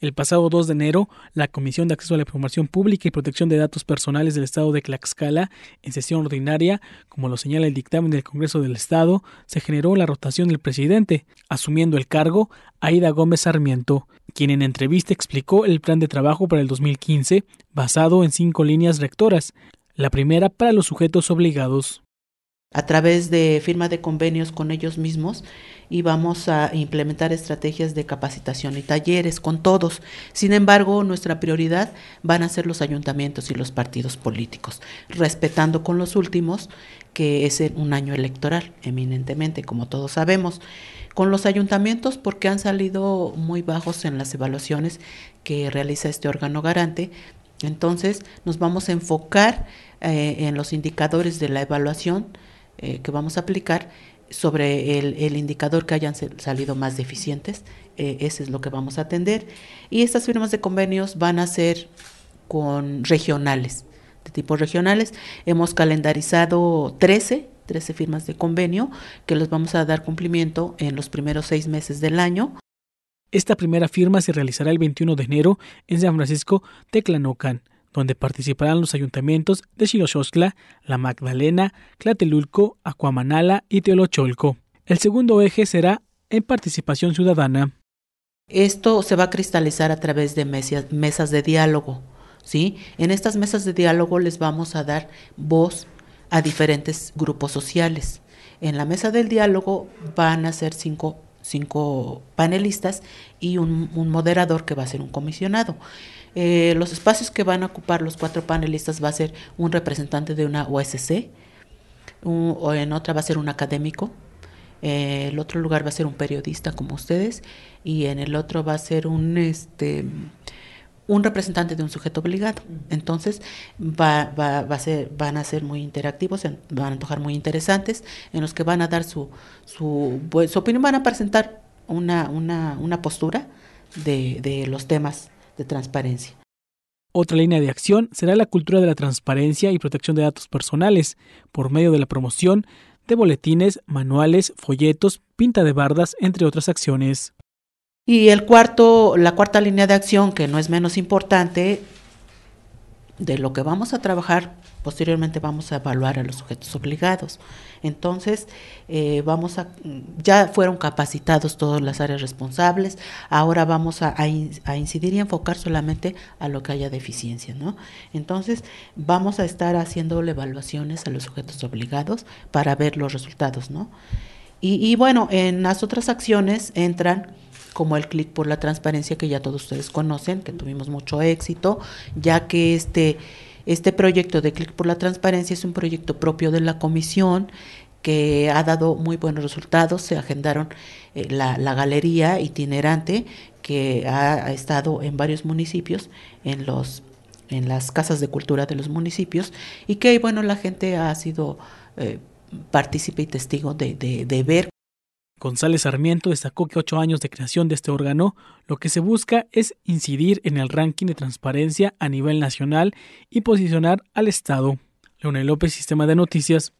El pasado 2 de enero, la Comisión de Acceso a la Información Pública y Protección de Datos Personales del Estado de Tlaxcala, en sesión ordinaria, como lo señala el dictamen del Congreso del Estado, se generó la rotación del presidente, asumiendo el cargo Aida Gómez Sarmiento, quien en entrevista explicó el plan de trabajo para el 2015, basado en cinco líneas rectoras, la primera para los sujetos obligados. A través de firma de convenios con ellos mismos, y vamos a implementar estrategias de capacitación y talleres con todos. Sin embargo, nuestra prioridad van a ser los ayuntamientos y los partidos políticos, respetando con los últimos que es un año electoral, eminentemente, como todos sabemos. Con los ayuntamientos, porque han salido muy bajos en las evaluaciones que realiza este órgano garante, entonces nos vamos a enfocar eh, en los indicadores de la evaluación eh, que vamos a aplicar sobre el, indicador que hayan salido más deficientes. Eh, ese es lo que vamos a atender. Y estas firmas de convenios van a ser con regionales, de tipo regionales. Hemos calendarizado 13, firmas de convenio que los vamos a dar cumplimiento en los primeros seis meses del año. Esta primera firma se realizará el 21 de enero en San Francisco de donde participarán los ayuntamientos de Xiloxostla, La Magdalena, Tlatelulco, Acuamanala y Teolocholco. El segundo eje será en participación ciudadana. Esto se va a cristalizar a través de mesas, mesas de diálogo. ¿sí? En estas mesas de diálogo les vamos a dar voz a diferentes grupos sociales. En la mesa del diálogo van a ser cinco cinco panelistas y un, moderador que va a ser un comisionado. Eh, los espacios que van a ocupar los cuatro panelistas va a ser un representante de una OSC, o en otra va a ser un académico, eh, el otro lugar va a ser un periodista como ustedes y en el otro va a ser un este un representante de un sujeto obligado. Entonces va, va, a ser, van a ser muy interactivos, van a antojar muy interesantes, en los que van a dar su, su, su opinión, van a presentar una, una, una postura de, de los temas de transparencia. Otra línea de acción será la cultura de la transparencia y protección de datos personales por medio de la promoción de boletines, manuales, folletos, pinta de bardas, entre otras acciones. Y el cuarto, la cuarta línea de acción, que no es menos importante, de lo que vamos a trabajar, posteriormente vamos a evaluar a los sujetos obligados. Entonces, eh, vamos a, ya fueron capacitados todas las áreas responsables, ahora vamos a, incidir y enfocar solamente a lo que haya deficiencia, ¿no? Entonces, vamos a estar haciendo evaluaciones a los sujetos obligados para ver los resultados, ¿no? Y, y bueno, en las otras acciones entran como el clic por la transparencia que ya todos ustedes conocen, que tuvimos mucho éxito, ya que este, este proyecto de clic por la transparencia es un proyecto propio de la comisión que ha dado muy buenos resultados. Se agendaron eh, la, galería itinerante que ha, estado en varios municipios, en los en las casas de cultura de los municipios y que bueno la gente ha sido eh, partícipe y testigo de, de, de ver González Sarmiento destacó que ocho años de creación de este órgano lo que se busca es incidir en el ranking de transparencia a nivel nacional y posicionar al Estado. Leonel López, Sistema de Noticias.